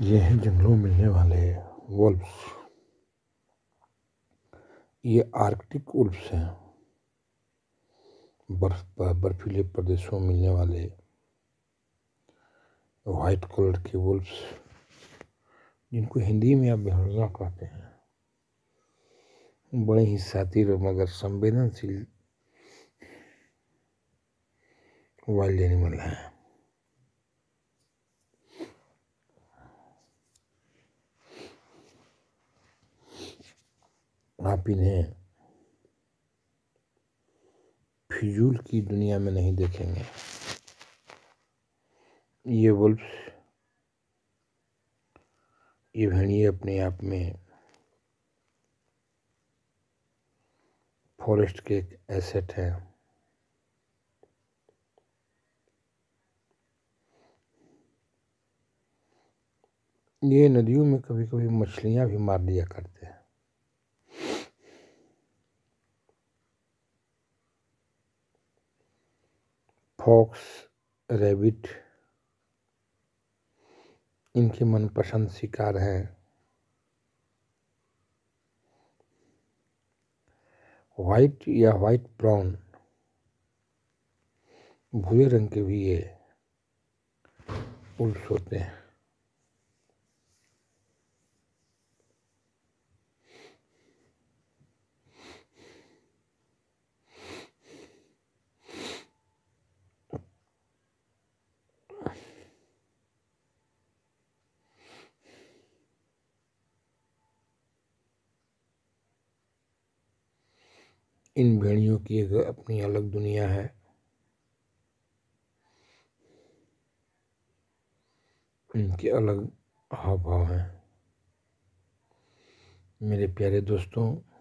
ये हैं जंगलों में मिलने वाले वुल्फ्स ये आर्कटिक वुल्फ्स हैं बर्फ बर्फीले प्रदेशों में मिलने वाले वाइट कलर के वुल्फ्स जिनको हिंदी में आप बेहजा कहते हैं बड़े ही सातिर मगर संवेदनशील वाइल्ड एनिमल हैं आप इन्हें फिजूल की दुनिया में नहीं देखेंगे ये वुल्फ्स ये भेड़िए अपने आप में फॉरेस्ट के एक एसेट हैं ये नदियों में कभी कभी मछलियाँ भी मार दिया करते फॉक्स रैबिट इनके मनपसंद शिकार हैं वाइट या वाइट ब्राउन भूरे रंग के भी ये उल्स होते हैं इन भेड़ियों की एक अपनी अलग दुनिया है इनके अलग हाव भाव हैं मेरे प्यारे दोस्तों